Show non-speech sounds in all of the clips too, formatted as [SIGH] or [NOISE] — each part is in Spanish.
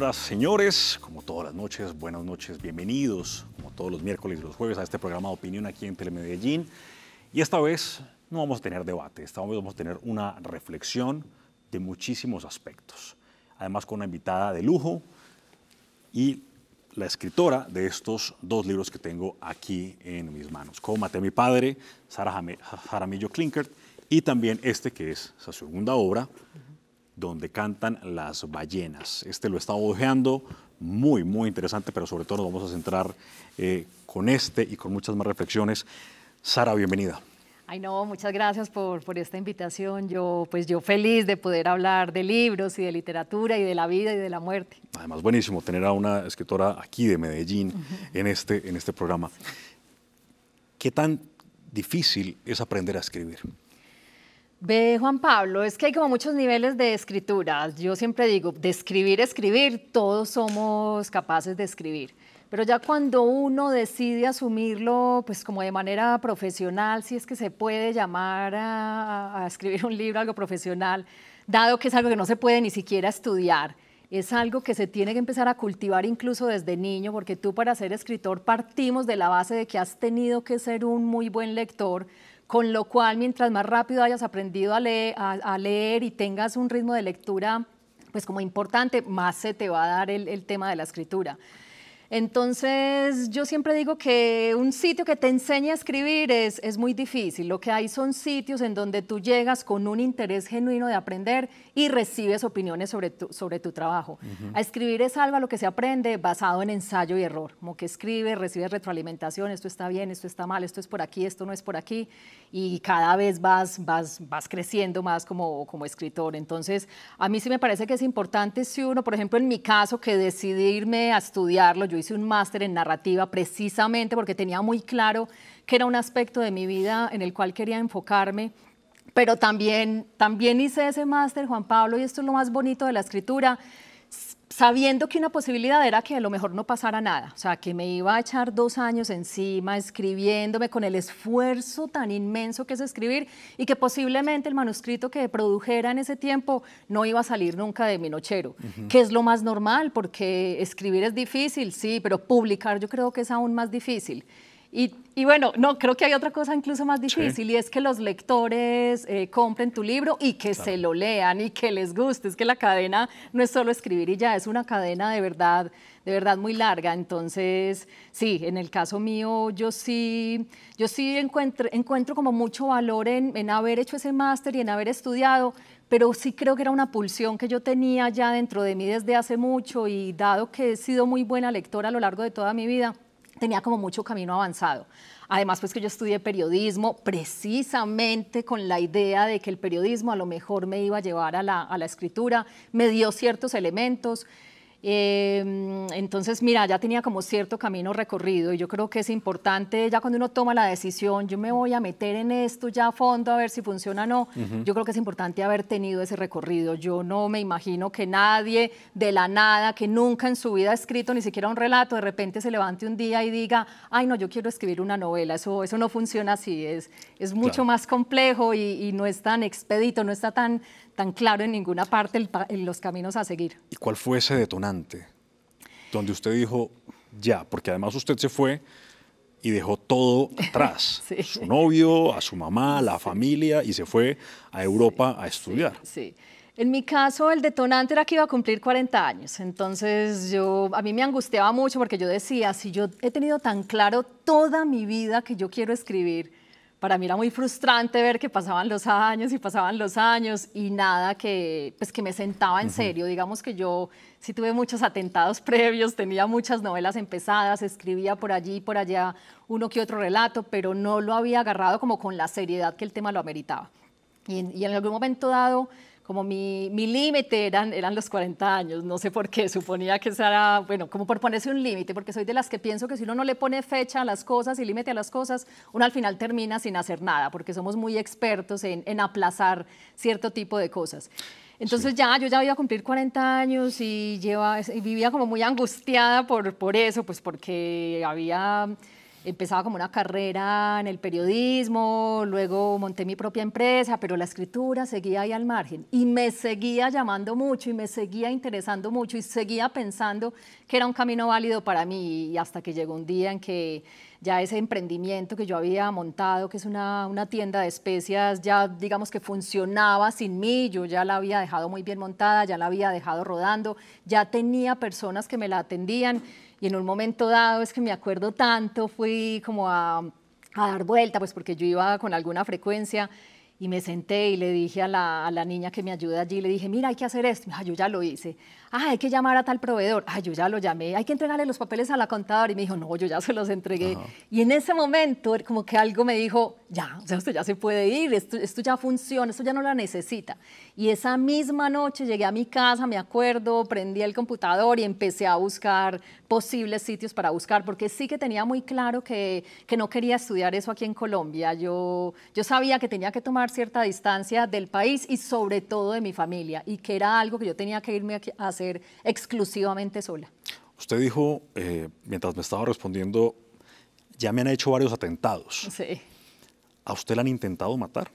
señoras, señores, como todas las noches, buenas noches, bienvenidos, como todos los miércoles y los jueves, a este programa de opinión aquí en Telemedellín. Y esta vez no vamos a tener debate, esta vez vamos a tener una reflexión de muchísimos aspectos. Además, con una invitada de lujo y la escritora de estos dos libros que tengo aquí en mis manos. Como maté mi padre, Sara Jaramillo Klinkert, y también este que es su segunda obra, donde cantan las ballenas. Este lo estaba ojeando, muy, muy interesante, pero sobre todo nos vamos a centrar eh, con este y con muchas más reflexiones. Sara, bienvenida. Ay, no, muchas gracias por, esta invitación. Yo, pues yo feliz de poder hablar de libros y de literatura y de la vida y de la muerte. Además, buenísimo tener a una escritora aquí de Medellín en, este, en este programa. ¿Qué tan difícil es aprender a escribir? Ve, Juan Pablo, es que hay como muchos niveles de escritura. Yo siempre digo, de escribir, escribir, todos somos capaces de escribir. Pero ya cuando uno decide asumirlo, pues como de manera profesional, si es que se puede llamar a, a escribir un libro, algo profesional, dado que es algo que no se puede ni siquiera estudiar, es algo que se tiene que empezar a cultivar incluso desde niño, porque tú para ser escritor partimos de la base de que has tenido que ser un muy buen lector con lo cual mientras más rápido hayas aprendido a leer, y tengas un ritmo de lectura pues como importante, más se te va a dar el tema de la escritura. Entonces, yo siempre digo que un sitio que te enseña a escribir es, es muy difícil. Lo que hay son sitios en donde tú llegas con un interés genuino de aprender y recibes opiniones sobre tu, sobre tu trabajo. A escribir es algo a lo que se aprende basado en ensayo y error, como que escribes, recibes retroalimentación, esto está bien, esto está mal, esto es por aquí, esto no es por aquí, y cada vez vas, vas, vas creciendo más como, como escritor. Entonces, a mí sí me parece que es importante si uno, por ejemplo, en mi caso, que decidirme a estudiarlo, yo hice un máster en narrativa precisamente porque tenía muy claro que era un aspecto de mi vida en el cual quería enfocarme. Pero también, también hice ese máster, Juan Pablo, y esto es lo más bonito de la escritura, sabiendo que una posibilidad era que a lo mejor no pasara nada, o sea, que me iba a echar dos años encima escribiéndome con el esfuerzo tan inmenso que es escribir y que posiblemente el manuscrito que produjera en ese tiempo no iba a salir nunca de mi nochero, que es lo más normal porque escribir es difícil, sí, pero publicar yo creo que es aún más difícil. Y, bueno, no, creo que hay otra cosa incluso más difícil y es que los lectores eh, compren tu libro y que se lo lean y que les guste. Es que la cadena no es solo escribir y ya, es una cadena de verdad, de verdad muy larga. Entonces, sí, en el caso mío, yo sí, yo sí encuentro, como mucho valor en haber hecho ese máster y en haber estudiado, pero sí creo que era una pulsión que yo tenía ya dentro de mí desde hace mucho y dado que he sido muy buena lectora a lo largo de toda mi vida tenía como mucho camino avanzado. Además, pues que yo estudié periodismo precisamente con la idea de que el periodismo a lo mejor me iba a llevar a la, a la escritura, me dio ciertos elementos. Em, entonces, mira, ya tenía como cierto camino recorrido y yo creo que es importante, ya cuando uno toma la decisión, yo me voy a meter en esto ya a fondo a ver si funciona o no, yo creo que es importante haber tenido ese recorrido. Yo no me imagino que nadie de la nada, que nunca en su vida ha escrito ni siquiera un relato, de repente se levante un día y diga, ay no, yo quiero escribir una novela, eso, eso no funciona así, es, es mucho más complejo y no es tan expedito, no está tan tan claro en ninguna parte el, en los caminos a seguir. ¿Y cuál fue ese detonante? Donde usted dijo, ya, porque además usted se fue y dejó todo [LAUGHS] atrás, su novio, a su mamá, a la familia, y se fue a Europa a estudiar. sí. En mi caso, el detonante era que iba a cumplir 40 años. Entonces, yo, a mí me angustiaba mucho porque yo decía, si yo he tenido tan claro toda mi vida que yo quiero escribir, para mí era muy frustrante ver que pasaban los años y pasaban los años y nada que, pues, que me sentaba en serio. Digamos que yo sí tuve muchos atentados [LAUGHS] previos, tenía muchas novelas empezadas, escribía por allí y por allá uno que otro relato, pero no lo había agarrado como con la seriedad que el tema lo ameritaba. y en algún momento dado como mi, límite eran, eran los 40 años, no sé por qué, suponía que era, bueno, como por ponerse un límite, porque soy de las que pienso que si uno no le pone fecha a las cosas y límite a las cosas, uno al final termina sin hacer nada, porque somos muy expertos en, en aplazar cierto tipo de cosas. Entonces ya, yo ya iba a cumplir 40 años y, lleva, vivía como muy angustiada por, por eso, pues porque había empezaba como una carrera en el periodismo, luego monté mi propia empresa, pero la escritura seguía ahí al margen y me seguía llamando mucho y me seguía interesando mucho y seguía pensando que era un camino válido para mí y hasta que llegó un día en que ya ese emprendimiento que yo había montado, que es una, una tienda de especias, ya digamos que funcionaba sin mí, yo ya la había dejado muy bien montada, ya la había dejado rodando, ya tenía personas que me la atendían y en un momento dado es que me acuerdo tanto, fui como a, dar vuelta, pues porque yo iba con alguna frecuencia y me senté y le dije a la, a la niña que me ayuda allí, le dije, mira, hay que hacer esto, ah, yo ya lo hice, ah, hay que llamar a tal proveedor, ah, yo ya lo llamé, hay que entregarle los papeles a la contadora y me dijo, no, yo ya se los entregué. Y en ese momento como que algo me dijo, ya, o sea, usted ya se puede ir, esto, esto ya funciona, esto ya no la necesita. Y esa misma noche llegué a mi casa, me acuerdo, prendí el computador y empecé a buscar posibles sitios para buscar, porque sí que tenía muy claro que, que no quería estudiar eso aquí en Colombia. Yo, yo sabía que tenía que tomar cierta distancia del país y sobre todo de mi familia, y que era algo que yo tenía que irme a hacer exclusivamente sola. Usted dijo, eh, mientras me estaba respondiendo, ya me han hecho varios atentados. Sí. ¿A usted la han intentado matar?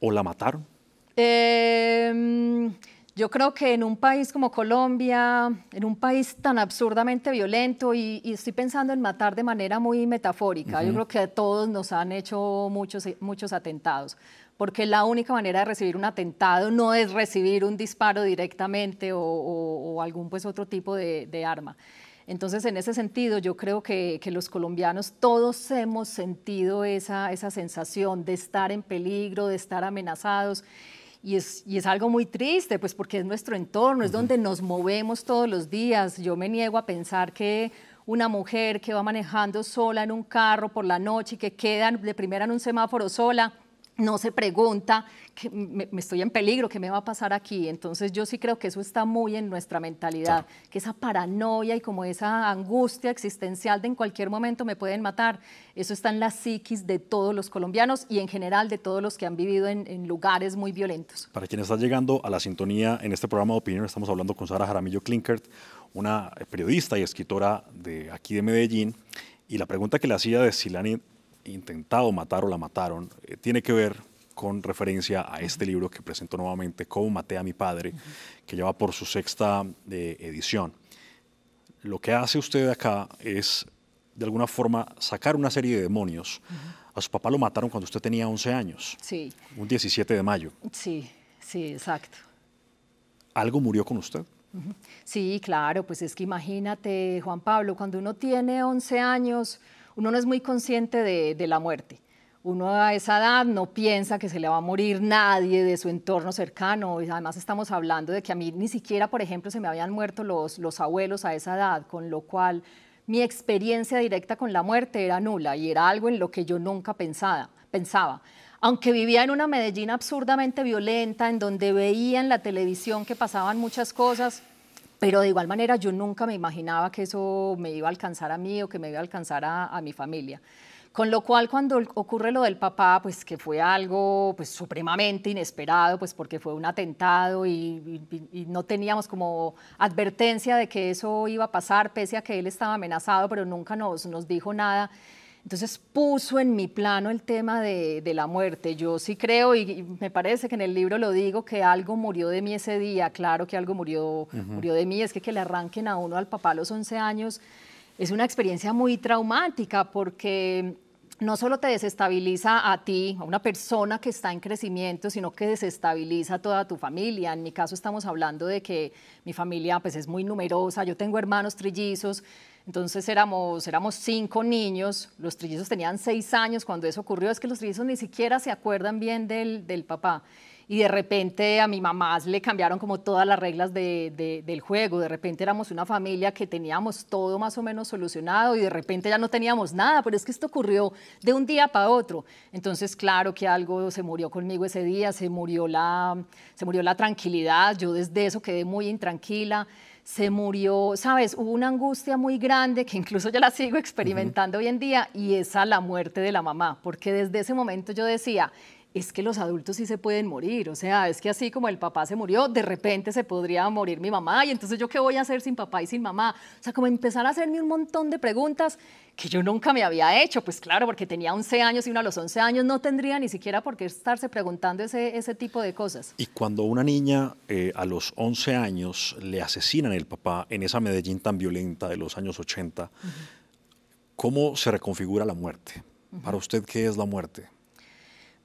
¿O la mataron? Eh yo creo que en un país como Colombia, en un país tan absurdamente violento, y, estoy pensando en matar de manera muy metafórica, yo creo que a todos nos han hecho muchos, muchos atentados, porque la única manera de recibir un atentado no es recibir un disparo directamente o, algún pues, otro tipo de, arma. Entonces, en ese sentido, yo creo que, que los colombianos todos hemos sentido esa, esa, sensación de estar en peligro, de estar amenazados y es, es algo muy triste, pues porque es nuestro entorno, es donde nos movemos todos los días. Yo me niego a pensar que una mujer que va manejando sola en un carro por la noche y que queda de primera en un semáforo sola, no se pregunta que me, estoy en peligro, qué me va a pasar aquí. Entonces yo sí creo que eso está muy en nuestra mentalidad, que esa paranoia y como esa angustia existencial de en cualquier momento me pueden matar, eso está en la psiquis de todos los colombianos y en general de todos los que han vivido en, lugares muy violentos. Para quienes están llegando a la sintonía en este programa de opinión, estamos hablando con Sara Jaramillo Klinkert, una periodista y escritora de aquí de Medellín. Y la pregunta que le hacía de si intentado matar o la mataron, eh, tiene que ver con referencia a este libro que presento nuevamente, Cómo maté a mi padre, que lleva por su sexta eh, edición. Lo que hace usted acá es, de alguna forma, sacar una serie de demonios. A su papá lo mataron cuando usted tenía 11 años. Sí. Un 17 de mayo. Sí, sí, exacto. ¿Algo murió con usted? Sí, claro, pues es que imagínate, Juan Pablo, cuando uno tiene 11 años, uno no es muy consciente de, la muerte. Uno a esa edad no piensa que se le va a morir nadie de su entorno cercano. Y además estamos hablando de que a mí ni siquiera, por ejemplo, se me habían muerto los, los abuelos a esa edad, con lo cual mi experiencia directa con la muerte era nula y era algo en lo que yo nunca pensaba. pensaba. Aunque vivía en una Medellín absurdamente violenta, en donde veía en la televisión que pasaban muchas cosas, pero de igual manera yo nunca me imaginaba que eso me iba a alcanzar a mí o que me iba a alcanzar a, mi familia. Con lo cual cuando ocurre lo del papá, pues que fue algo pues supremamente inesperado, pues porque fue un atentado y, no teníamos como advertencia de que eso iba a pasar, pese a que él estaba amenazado, pero nunca nos, nos dijo nada. Entonces puso en mi plano el tema de, la muerte. Yo sí creo, y, me parece que en el libro lo digo, que algo murió de mí ese día. Claro que algo murió, murió de mí. Es que que le arranquen a uno al papá a los 11 años es una experiencia muy traumática porque no solo te desestabiliza a ti, a una persona que está en crecimiento, sino que desestabiliza a toda tu familia. En mi caso estamos hablando de que mi familia pues, es muy numerosa, yo tengo hermanos trillizos entonces éramos, éramos cinco niños, los trillizos tenían seis años cuando eso ocurrió, es que los trillizos ni siquiera se acuerdan bien del, del papá y de repente a mi mamá le cambiaron como todas las reglas del juego, de repente éramos una familia que teníamos todo más o menos solucionado y de repente ya no teníamos nada, pero es que esto ocurrió de un día para otro. Entonces, claro que algo se murió conmigo ese día, se murió la, se murió la tranquilidad, yo desde eso quedé muy intranquila se murió, sabes, hubo una angustia muy grande que incluso yo la sigo experimentando hoy en día y es a la muerte de la mamá, porque desde ese momento yo decía, es que los adultos sí se pueden morir, o sea, es que así como el papá se murió, de repente se podría morir mi mamá y entonces yo qué voy a hacer sin papá y sin mamá. O sea, como empezar a hacerme un montón de preguntas que yo nunca me había hecho, pues claro, porque tenía 11 años y uno a los 11 años no tendría ni siquiera por qué estarse preguntando ese, ese tipo de cosas. Y cuando una niña eh, a los 11 años le asesinan el papá en esa Medellín tan violenta de los años 80, ¿cómo se reconfigura la muerte? Para usted, ¿qué es la muerte?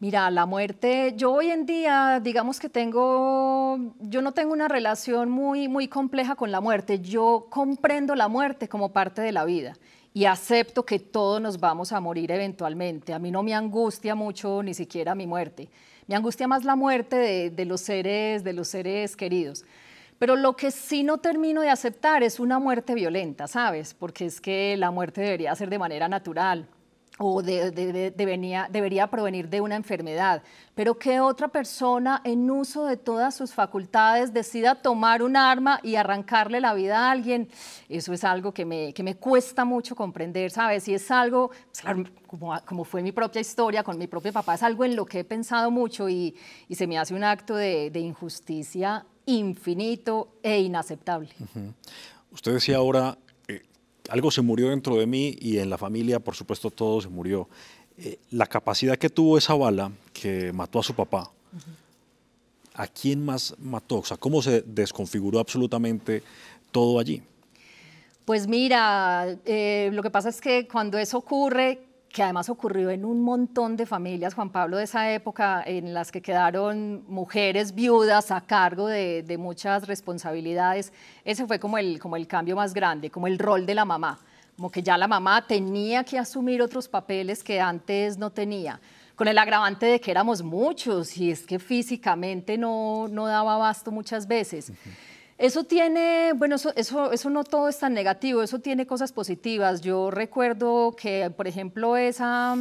Mira, la muerte, yo hoy en día, digamos que tengo, yo no tengo una relación muy, muy compleja con la muerte. Yo comprendo la muerte como parte de la vida y acepto que todos nos vamos a morir eventualmente. A mí no me angustia mucho ni siquiera mi muerte. Me angustia más la muerte de, de los seres, de los seres queridos. Pero lo que sí no termino de aceptar es una muerte violenta, ¿sabes? Porque es que la muerte debería ser de manera natural o debería provenir de una enfermedad, pero que otra persona en uso de todas sus facultades decida tomar un arma y arrancarle la vida a alguien, eso es algo que me, me cuesta mucho comprender, ¿sabes? Y es algo, pues, como, como, fue mi propia historia con mi propio papá, es algo en lo que he pensado mucho y, se me hace un acto de, injusticia infinito e inaceptable. Usted decía ahora algo se murió dentro de mí y en la familia, por supuesto, todo se murió. Eh, la capacidad que tuvo esa bala que mató a su papá, ¿a quién más mató? O sea, ¿cómo se desconfiguró absolutamente todo allí? Pues mira, eh, lo que pasa es que cuando eso ocurre, que además ocurrió en un montón de familias, Juan Pablo, de esa época, en las que quedaron mujeres viudas a cargo de, muchas responsabilidades. Ese fue como el, como el cambio más grande, como el rol de la mamá, como que ya la mamá tenía que asumir otros papeles que antes no tenía con el agravante de que éramos muchos y es que físicamente no, no daba abasto muchas veces. Eso tiene, bueno, eso, no todo es tan negativo, eso tiene cosas positivas. Yo recuerdo que, por ejemplo, esa,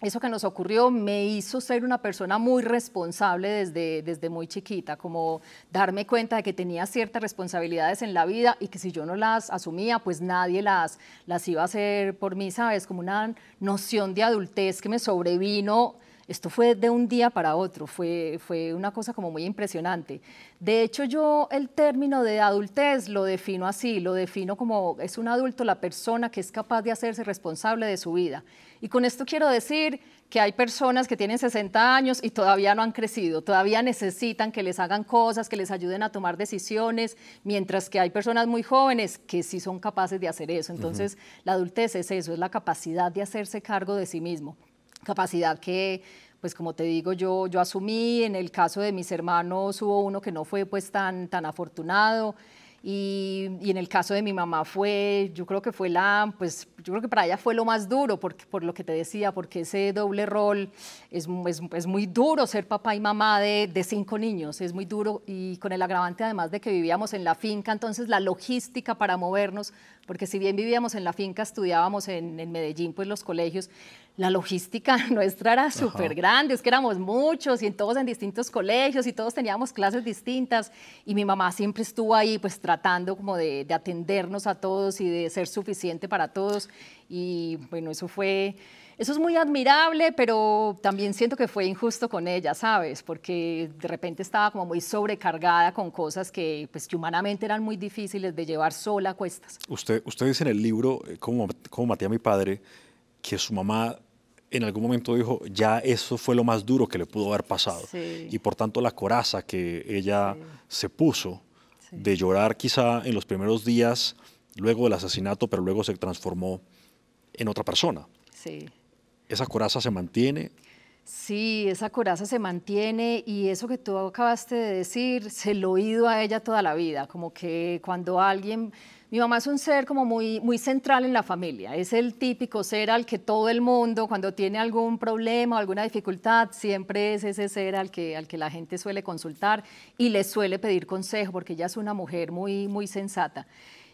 eso que nos ocurrió me hizo ser una persona muy responsable desde, desde muy chiquita, como darme cuenta de que tenía ciertas responsabilidades en la vida y que si yo no las asumía, pues nadie las, las iba a hacer por mí, ¿sabes? Como una noción de adultez que me sobrevino esto fue de un día para otro, fue, una cosa como muy impresionante. De hecho, yo el término de adultez lo defino así, lo defino como es un adulto la persona que es capaz de hacerse responsable de su vida. Y con esto quiero decir que hay personas que tienen 60 años y todavía no han crecido, todavía necesitan que les hagan cosas, que les ayuden a tomar decisiones, mientras que hay personas muy jóvenes que sí son capaces de hacer eso. Entonces, la adultez es eso, es la capacidad de hacerse cargo de sí mismo capacidad que pues como te digo, yo, yo asumí, en el caso de mis hermanos hubo uno que no fue pues tan, tan afortunado, y, en el caso de mi mamá fue, yo creo que fue la, pues yo creo que para ella fue lo más duro, porque, por lo que te decía, porque ese doble rol es, es, muy duro ser papá y mamá de, cinco niños, es muy duro y con el agravante además de que vivíamos en la finca, entonces la logística para movernos, porque si bien vivíamos en la finca, estudiábamos en, en Medellín, pues los colegios, la logística [LAUGHS] nuestra era súper grande, es que éramos muchos y todos en distintos colegios y todos teníamos clases distintas y mi mamá siempre estuvo ahí pues tratando como de, atendernos a todos y de ser suficiente para todos y bueno, eso fue... Eso es muy admirable, pero también siento que fue injusto con ella, ¿sabes? Porque de repente estaba como muy sobrecargada con cosas que, pues, humanamente eran muy difíciles de llevar sola a cuestas. Usted, dice en el libro, eh, ¿Cómo como maté a mi padre, que su mamá en algún momento dijo, ya eso fue lo más duro que le pudo haber pasado. Y por tanto la coraza que ella se puso de llorar quizá en los primeros días, luego del asesinato, pero luego se transformó en otra persona. ¿Esa coraza se mantiene? Sí, esa coraza se mantiene y eso que tú acabaste de decir, se lo he oído a ella toda la vida, como que cuando alguien mi mamá es un ser como muy, muy central en la familia, es el típico ser al que todo el mundo cuando tiene algún problema o alguna dificultad, siempre es ese ser al que, al que la gente suele consultar y le suele pedir consejo porque ella es una mujer muy, muy sensata.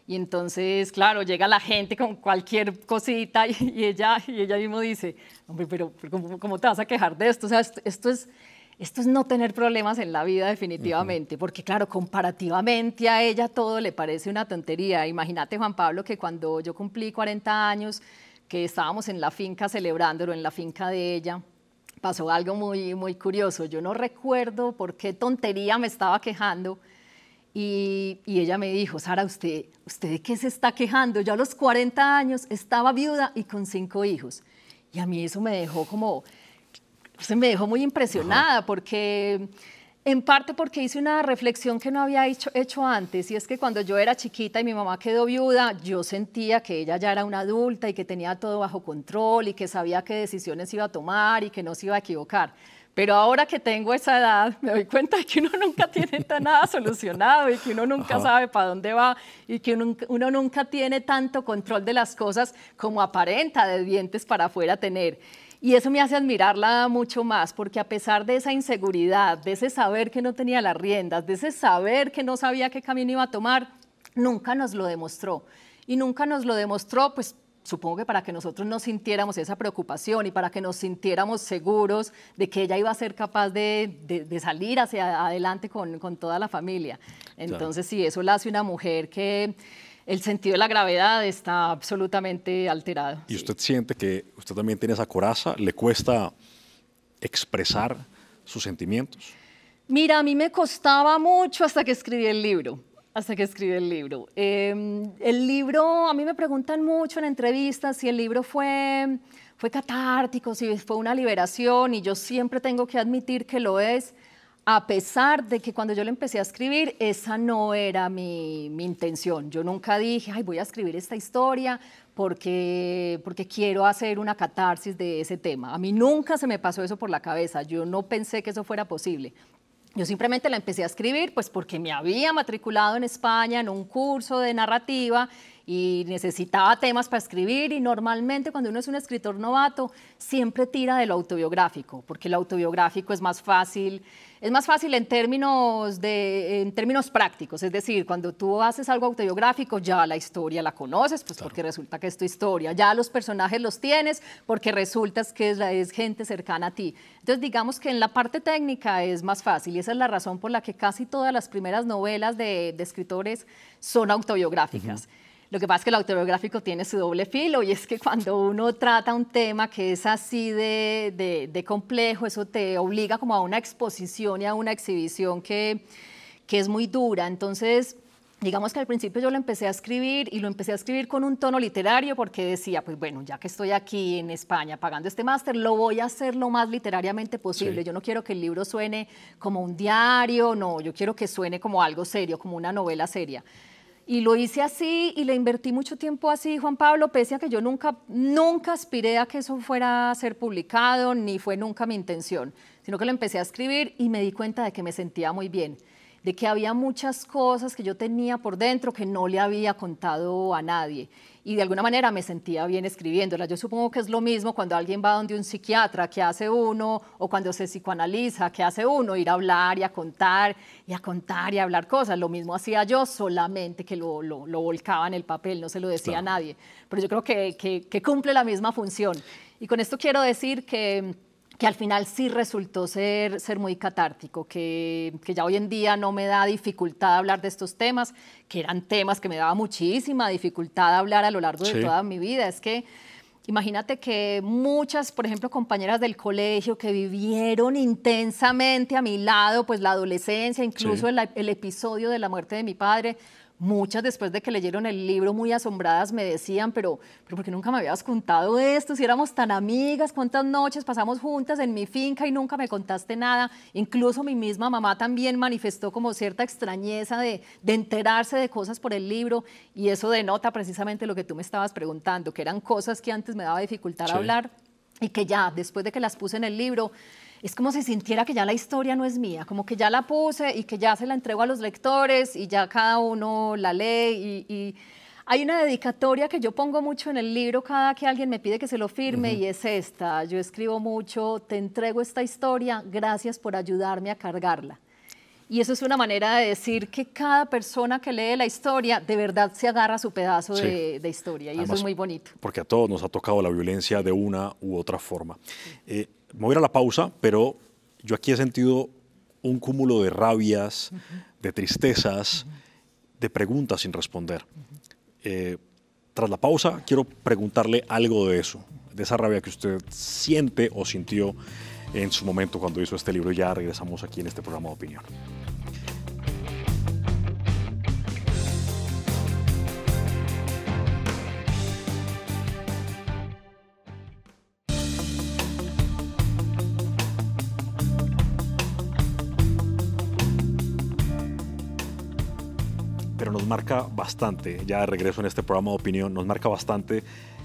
Y entonces, claro, llega la gente con cualquier cosita y, ella, y ella mismo dice, hombre, pero, ¿cómo, ¿cómo, te vas a quejar de esto? O sea, esto es, esto es no tener problemas en la vida definitivamente, porque claro, comparativamente a ella todo le parece una tontería. Imagínate, Juan Pablo, que cuando yo cumplí 40 años, que estábamos en la finca celebrándolo, en la finca de ella, pasó algo muy, muy curioso. Yo no recuerdo por qué tontería me estaba quejando. Y, ella me dijo, Sara, ¿usted, ¿usted de qué se está quejando? Yo a los 40 años estaba viuda y con cinco hijos. Y a mí eso me dejó como, me dejó muy impresionada porque... En parte porque hice una reflexión que no había hecho, antes, y es que cuando yo era chiquita y mi mamá quedó viuda, yo sentía que ella ya era una adulta y que tenía todo bajo control y que sabía qué decisiones iba a tomar y que no se iba a equivocar. Pero ahora que tengo esa edad, me doy cuenta que uno nunca tiene [LAUGHS] nada solucionado y que uno nunca sabe para dónde va y que uno, nunca tiene tanto control de las cosas como aparenta de dientes para afuera tener. Y eso me hace admirarla mucho más, porque a pesar de esa inseguridad, de ese saber que no tenía las riendas, de ese saber que no sabía qué camino iba a tomar, nunca nos lo demostró. Y nunca nos lo demostró, pues supongo que para que nosotros no sintiéramos esa preocupación y para que nos sintiéramos seguros de que ella iba a ser capaz de, salir hacia adelante con, toda la familia. Entonces, sí, eso la hace una mujer que el sentido de la gravedad está absolutamente alterado. ¿Y usted siente que usted también tiene esa coraza? ¿Le cuesta expresar sus sentimientos? Mira, a mí me costaba mucho hasta que escribí el libro hasta que escribí el libro. Em, el libro, a mí me preguntan mucho en entrevistas si el libro fue, fue catártico, si fue una liberación, y yo siempre tengo que admitir que lo es, a pesar de que cuando yo le empecé a escribir, esa no era mi, intención. Yo nunca dije, ay, voy a escribir esta historia porque, porque quiero hacer una catarsis de ese tema. A mí nunca se me pasó eso por la cabeza. Yo no pensé que eso fuera posible. Yo simplemente la empecé a escribir pues porque me había matriculado en España en un curso de narrativa y necesitaba temas para escribir y normalmente cuando uno es un escritor novato siempre tira de lo autobiográfico, porque lo autobiográfico es más fácil, es más fácil en términos, de, en términos prácticos, es decir, cuando tú haces algo autobiográfico ya la historia la conoces, pues porque resulta que es tu historia, ya los personajes los tienes porque resulta que es, es gente cercana a ti. Entonces digamos que en la parte técnica es más fácil y esa es la razón por la que casi todas las primeras novelas de, escritores son autobiográficas. Lo que pasa es que el autobiográfico tiene su doble filo y es que cuando uno trata un tema que es así de, de, complejo, eso te obliga como a una exposición y a una exhibición que, que es muy dura. Entonces, digamos que al principio yo lo empecé a escribir y lo empecé a escribir con un tono literario porque decía, pues bueno, ya que estoy aquí en España pagando este máster, lo voy a hacer lo más literariamente posible. Yo no quiero que el libro suene como un diario, no, yo quiero que suene como algo serio, como una novela seria. Y lo hice así y le invertí mucho tiempo así, Juan Pablo, pese a que yo nunca, nunca aspiré a que eso fuera a ser publicado, ni fue nunca mi intención, sino que lo empecé a escribir y me di cuenta de que me sentía muy bien de que había muchas cosas que yo tenía por dentro que no le había contado a nadie. Y de alguna manera me sentía bien escribiéndolas. Yo supongo que es lo mismo cuando alguien va donde un psiquiatra, que hace uno? O cuando se psicoanaliza, que hace uno? Ir a hablar y a contar y a contar y a hablar cosas. Lo mismo hacía yo, solamente que lo, volcaba en el papel, no se lo decía a nadie. Pero yo creo que cumple la misma función. Y con esto quiero decir que que al final sí resultó ser, ser muy catártico, que, ya hoy en día no me da dificultad hablar de estos temas, que eran temas que me daba muchísima dificultad hablar a lo largo de toda mi vida. Es que imagínate que muchas, por ejemplo, compañeras del colegio que vivieron intensamente a mi lado, pues la adolescencia, incluso el episodio de la muerte de mi padre, muchas después de que leyeron el libro muy asombradas me decían, pero, pero ¿por qué nunca me habías contado esto? Si éramos tan amigas, cuántas noches pasamos juntas en mi finca y nunca me contaste nada. Incluso mi misma mamá también manifestó como cierta extrañeza de, enterarse de cosas por el libro y eso denota precisamente lo que tú me estabas preguntando, que eran cosas que antes me daba dificultad hablar y que ya después de que las puse en el libro es como si sintiera que ya la historia no es mía, como que ya la puse y que ya se la entrego a los lectores y ya cada uno la lee y, hay una dedicatoria que yo pongo mucho en el libro cada que alguien me pide que se lo firme y es esta. Yo escribo mucho, te entrego esta historia, gracias por ayudarme a cargarla. Y eso es una manera de decir que cada persona que lee la historia de verdad se agarra su pedazo de, historia y eso es muy bonito. Porque a todos nos ha tocado la violencia de una u otra forma. Eh, me voy a ir a la pausa, pero yo aquí he sentido un cúmulo de rabias, de tristezas, de preguntas sin responder. Eh, tras la pausa, quiero preguntarle algo de eso, de esa rabia que usted siente o sintió en su momento cuando hizo este libro. Ya regresamos aquí en este programa de opinión. marca bastante, ya de regreso en este programa de opinión, nos marca bastante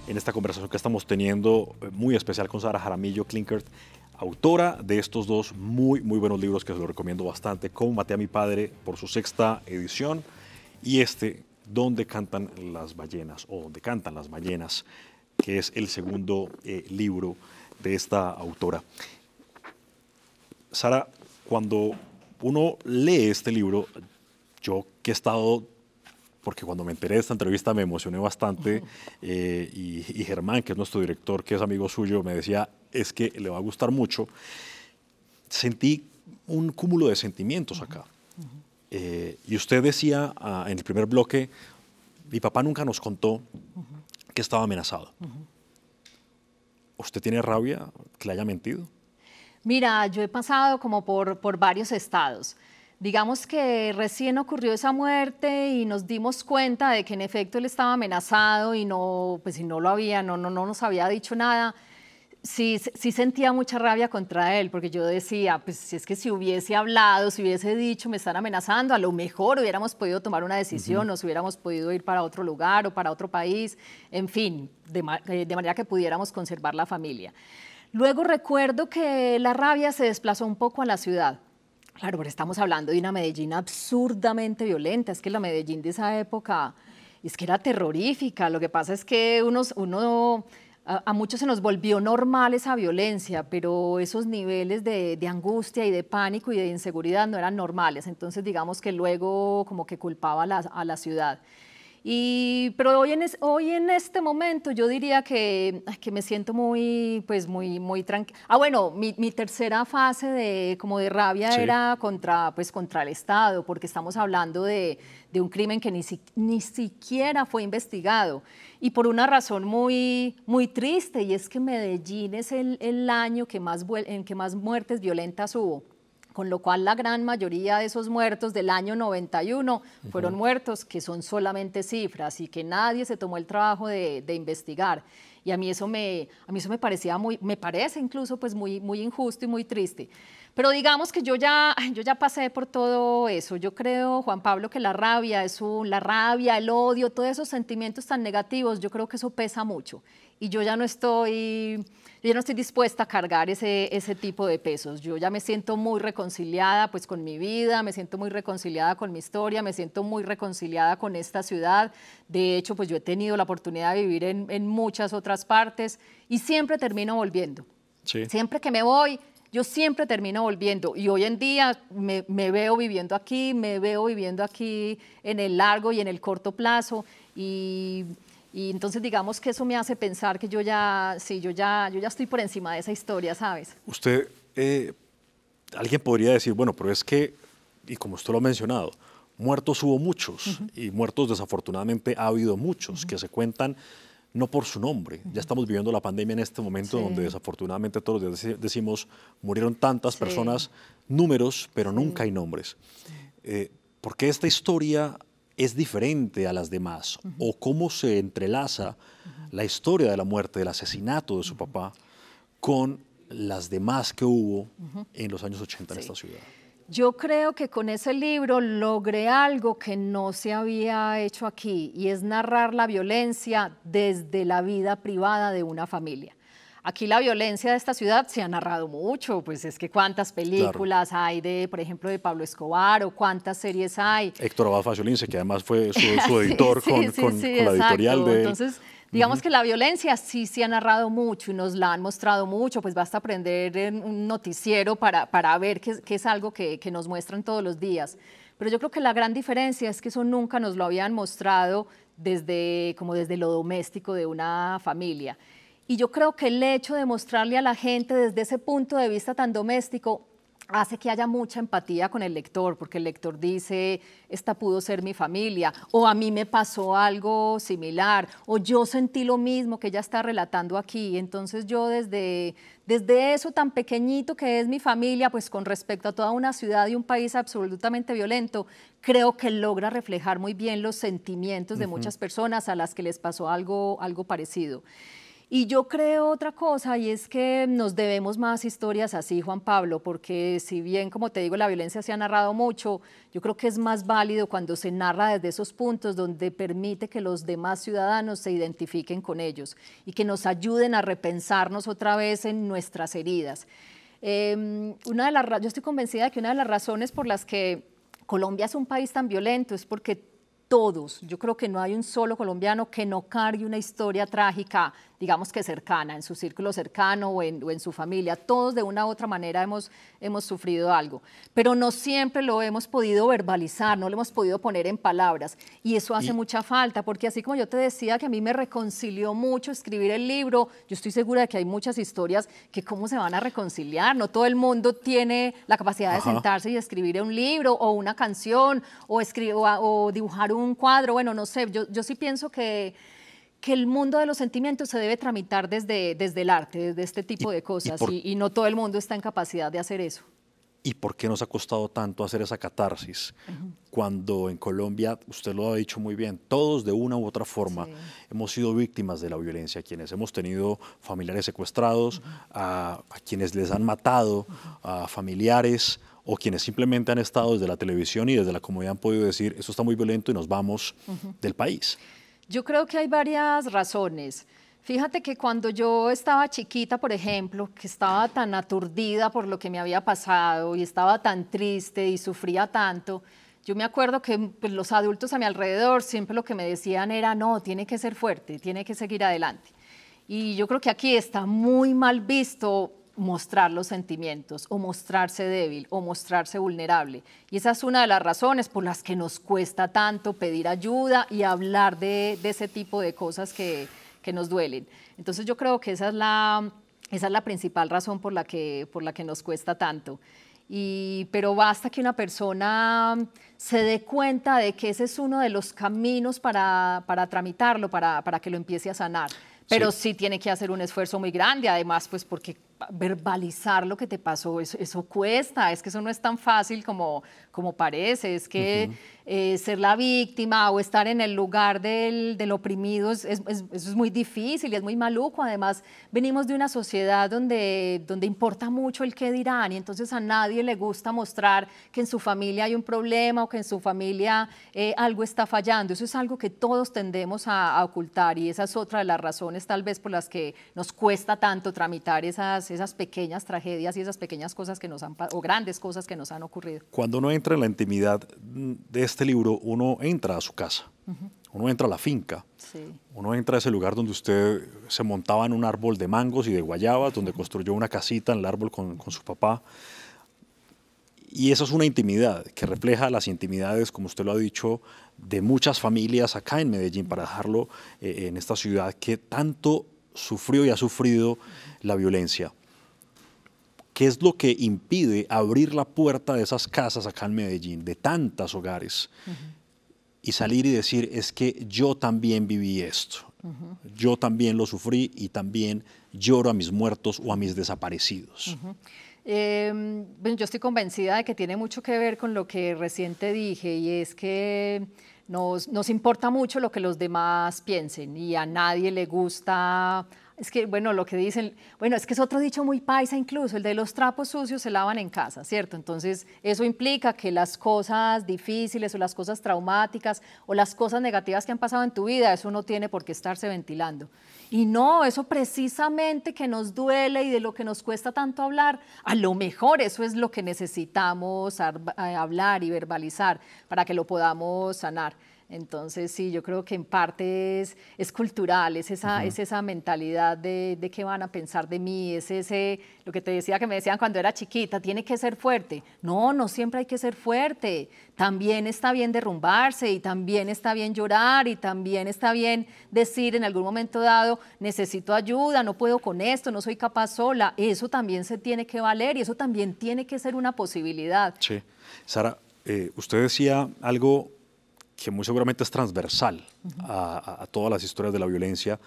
en esta conversación que estamos teniendo, eh, muy especial con Sara Jaramillo Klinkert, autora de estos dos muy, muy buenos libros que se los recomiendo bastante, Cómo Maté a mi padre por su sexta edición y este, Donde cantan las ballenas o Donde cantan las ballenas, que es el segundo eh, libro de esta autora. Sara, cuando uno lee este libro, yo que he estado porque cuando me enteré de esta entrevista me emocioné bastante eh, y, Germán, que es nuestro director, que es amigo suyo, me decía, es que le va a gustar mucho. Sentí un cúmulo de sentimientos acá. Eh, y usted decía ah, en el primer bloque, mi papá nunca nos contó que estaba amenazado. ¿Usted tiene rabia que le haya mentido? Mira, yo he pasado como por, por varios estados digamos que recién ocurrió esa muerte y nos dimos cuenta de que en efecto él estaba amenazado y no, si pues, no lo había, no, no, no nos había dicho nada. Sí, sentía mucha rabia contra él, porque yo decía, pues si es que si hubiese hablado, si hubiese dicho, me están amenazando, a lo mejor hubiéramos podido tomar una decisión, nos hubiéramos podido ir para otro lugar o para otro país, en fin, eh, de manera que pudiéramos conservar la familia. Luego recuerdo que la rabia se desplazó un poco a la ciudad. Claro, pero estamos hablando de una Medellín absurdamente violenta. Es que la Medellín de esa época es que era terrorífica. Lo que pasa es que unos, uno, a, muchos se nos volvió normal esa violencia, pero esos niveles de, angustia y de pánico y de inseguridad no eran normales. Entonces, digamos que luego como que culpaba a la ciudad. Y, pero hoy en, hoy en este momento yo diría que, que me siento muy, pues muy, muy tranquila. Ah, bueno, mi, tercera fase de, como de rabia era contra, pues, contra el Estado, porque estamos hablando de, de un crimen que ni, ni siquiera fue investigado. Y por una razón muy, muy triste, y es que Medellín es el, el año que más, en que más muertes violentas hubo con lo cual la gran mayoría de esos muertos del año 91 fueron muertos que son solamente cifras y que nadie se tomó el trabajo de, investigar. Y a mí eso me, a mí eso me parecía muy, me parece incluso pues muy, muy injusto y muy triste. Pero digamos que yo ya, yo ya pasé por todo eso. Yo creo, Juan Pablo, que la rabia, es un, la rabia, el odio, todos esos sentimientos tan negativos, yo creo que eso pesa mucho y yo ya no estoy, ya no estoy dispuesta a cargar ese, ese tipo de pesos. Yo ya me siento muy reconciliada pues con mi vida, me siento muy reconciliada con mi historia, me siento muy reconciliada con esta ciudad. De hecho, pues yo he tenido la oportunidad de vivir en, en muchas otras partes y siempre termino volviendo. Siempre que me voy, yo siempre termino volviendo y hoy en día me, me, veo viviendo aquí, me veo viviendo aquí en el largo y en el corto plazo y y entonces digamos que eso me hace pensar que yo ya, sí, yo ya, yo ya estoy por encima de esa historia, ¿sabes? Usted, eh, alguien podría decir, bueno, pero es que, y como usted lo ha mencionado, muertos hubo muchos y muertos desafortunadamente ha habido muchos que se cuentan no por su nombre. Ya estamos viviendo la pandemia en este momento donde desafortunadamente todos los días decimos, murieron tantas personas, números, pero nunca hay nombres. Eh, ¿Por qué esta historia es diferente a las demás o cómo se entrelaza la historia de la muerte, del asesinato de su papá con las demás que hubo en los años 80 en esta ciudad. Yo creo que con ese libro logré algo que no se había hecho aquí y es narrar la violencia desde la vida privada de una familia. Aquí la violencia de esta ciudad se ha narrado mucho, pues es que cuántas películas hay de, por ejemplo, de Pablo Escobar o cuántas series hay. Héctor Abad Faciolince, que además fue su, [LAUGHS] editor con, con, sí, la editorial de... Entonces, Digamos que la violencia sí se ha narrado mucho y nos la han mostrado mucho, pues basta aprender un noticiero para, para ver que, que es algo que, que nos muestran todos los días. Pero yo creo que la gran diferencia es que eso nunca nos lo habían mostrado desde, como desde lo doméstico de una familia. Y yo creo que el hecho de mostrarle a la gente desde ese punto de vista tan doméstico hace que haya mucha empatía con el lector, porque el lector dice, esta pudo ser mi familia, o a mí me pasó algo similar, o yo sentí lo mismo que ella está relatando aquí. Entonces yo desde, desde eso tan pequeñito que es mi familia, pues con respecto a toda una ciudad y un país absolutamente violento, creo que logra reflejar muy bien los sentimientos de muchas personas a las que les pasó algo, algo parecido. Y yo creo otra cosa y es que nos debemos más historias así, Juan Pablo, porque si bien, como te digo, la violencia se ha narrado mucho, yo creo que es más válido cuando se narra desde esos puntos donde permite que los demás ciudadanos se identifiquen con ellos y que nos ayuden a repensarnos otra vez en nuestras heridas. Em, una de las, yo estoy convencida de que una de las razones por las que Colombia es un país tan violento es porque todos, yo creo que no hay un solo colombiano que no cargue una historia trágica digamos que cercana, en su círculo cercano o en, su familia. Todos de una u otra manera hemos, hemos sufrido algo, pero no siempre lo hemos podido verbalizar, no lo hemos podido poner en palabras y eso hace mucha falta, porque así como yo te decía que a mí me reconcilió mucho escribir el libro, yo estoy segura de que hay muchas historias que cómo se van a reconciliar, no todo el mundo tiene la capacidad de sentarse y escribir un libro o una canción o, o dibujar un cuadro, bueno, no sé, yo, yo sí pienso que que el mundo de los sentimientos se debe tramitar desde, desde el arte, desde este tipo de cosas, y, no todo el mundo está en capacidad de hacer eso. ¿Y por qué nos ha costado tanto hacer esa catarsis? Cuando en Colombia, usted lo ha dicho muy bien, todos de una u otra forma hemos sido víctimas de la violencia, quienes hemos tenido familiares secuestrados, a, quienes les han matado, a familiares, o quienes simplemente han estado desde la televisión y desde la comunidad han podido decir, esto está muy violento y nos vamos del país. Yo creo que hay varias razones. Fíjate que cuando yo estaba chiquita, por ejemplo, que estaba tan aturdida por lo que me había pasado y estaba tan triste y sufría tanto, yo me acuerdo que pues, los adultos a mi alrededor siempre lo que me decían era, no, tiene que ser fuerte, tiene que seguir adelante. Y yo creo que aquí está muy mal visto mostrar los sentimientos o mostrarse débil o mostrarse vulnerable. Y esa es una de las razones por las que nos cuesta tanto pedir ayuda y hablar de, ese tipo de cosas que, que, nos duelen. Entonces yo creo que esa es la, esa es la principal razón por la que, por la que nos cuesta tanto. Y, pero basta que una persona se dé cuenta de que ese es uno de los caminos para, para tramitarlo, para, para, que lo empiece a sanar. Pero sí. sí tiene que hacer un esfuerzo muy grande, además, pues porque verbalizar lo que te pasó, eso, cuesta, es que eso no es tan fácil como, como parece, es que eh, ser la víctima o estar en el lugar del, oprimido es, es, muy difícil y es muy maluco, además venimos de una sociedad donde, donde importa mucho el qué dirán y entonces a nadie le gusta mostrar que en su familia hay un problema o que en su familia eh, algo está fallando, eso es algo que todos tendemos a ocultar y esa es otra de las razones tal vez por las que nos cuesta tanto tramitar esas esas pequeñas tragedias y esas pequeñas cosas que nos han, o grandes cosas que nos han ocurrido. Cuando uno entra en la intimidad de este libro, uno entra a su casa, uno entra a la finca, uno entra a ese lugar donde usted se montaba en un árbol de mangos y de guayabas, donde construyó una casita en el árbol con, su papá. Y eso es una intimidad que refleja las intimidades, como usted lo ha dicho, de muchas familias acá en Medellín, para dejarlo eh, en esta ciudad que tanto sufrió y ha sufrido la violencia. ¿Qué es lo que impide abrir la puerta de esas casas acá en Medellín, de tantos hogares, y salir y decir, es que yo también viví esto, yo también lo sufrí y también lloro a mis muertos o a mis desaparecidos? Em, yo estoy convencida de que tiene mucho que ver con lo que reciente dije y es que nos, nos importa mucho lo que los demás piensen y a nadie le gusta es que, bueno, lo que dicen, bueno, es que es otro dicho muy paisa incluso, el de los trapos sucios se lavan en casa, ¿cierto? Entonces, eso implica que las cosas difíciles o las cosas traumáticas o las cosas negativas que han pasado en tu vida, eso no tiene por qué estarse ventilando. Y no, eso precisamente que nos duele y de lo que nos cuesta tanto hablar, a lo mejor eso es lo que necesitamos eh, hablar y verbalizar para que lo podamos sanar. Entonces, sí, yo creo que en parte es, cultural, es esa, es esa mentalidad de, de qué van a pensar de mí, es ese, lo que te decía que me decían cuando era chiquita, tiene que ser fuerte. No, no siempre hay que ser fuerte. También está bien derrumbarse y también está bien llorar y también está bien decir en algún momento dado, necesito ayuda, no puedo con esto, no soy capaz sola. Eso también se tiene que valer y eso también tiene que ser una posibilidad. Sí. Sara, eh, usted decía algo que muy seguramente es transversal a, todas las historias de la violencia,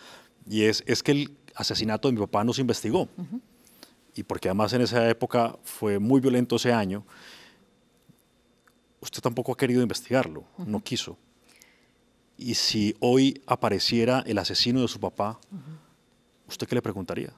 y es, es que el asesinato de mi papá no se investigó, y porque además en esa época fue muy violento ese año, usted tampoco ha querido investigarlo, no quiso. Y si hoy apareciera el asesino de su papá, ¿usted qué le preguntaría?